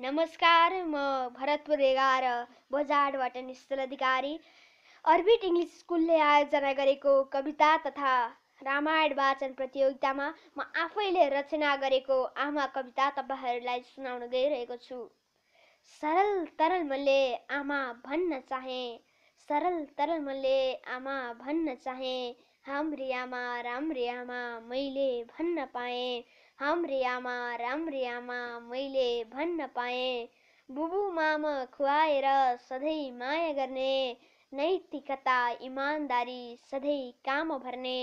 नमस्कार म भरतपुर एघार बजारबाट निश्चल अधिकारी अर्बिट इङ्ग्लिस स्कुलले आयोजना गरेको कविता तथा रामायण वाचन प्रतियोगितामा म आफैले रचना गरेको आमा कविता तपाईँहरूलाई सुनाउन गइरहेको छु सरल तरल मैले आमा भन्न चाहेँ सरल तरल मले आमा भन्न चाहेँ हाम्री आमा राम्री आमा मैले भन्न पाएँ हाम्री आमा राम्री आमा मैले भन्न पाएँ बुबु माम खुवाएर सधैँ माया गर्ने नैतिकता इमान्दारी सधैँ काम भर्ने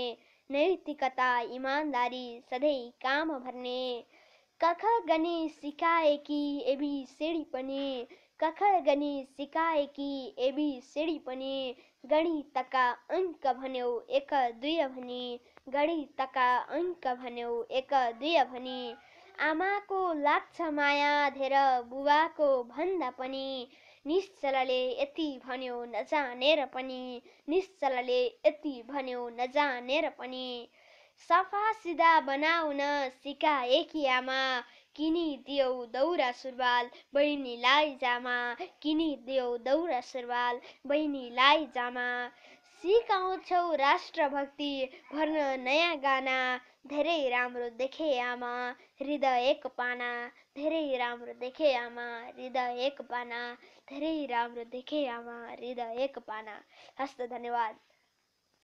नैतिकता इमान्दारी सधैँ काम भर्ने कख गने सिकाए कि एबी सिडी पनि कखर गनी सिकाएकी एबी सिडी पनि गणितका अङ्क भन्यो एक दुई भनी गणितका अङ्क भन्यो एक दुई भनी आमाको लाग्छ माया धेर बुबाको भन्दा पनि निश्चलले यति भन्यो नजानेर पनि निश्चलले यति भन्यो नजानेर पनि सफा सिधा बनाउन सिकाएकी आमा किनिदेऊ दौरा सुरुवाल बहिनीलाई जामा किनिदेऊ दौरा सुरुवाल बहिनीलाई जामा सिकाउँछौ राष्ट्रभक्ति भर्न नयाँ गाना धेरै राम्रो देखे आमा हृदय एक पाना धेरै राम्रो देखे आमा हृदय एक पाना धेरै राम्रो देखे आमा हृदय एक पाना हस्त धन्यवाद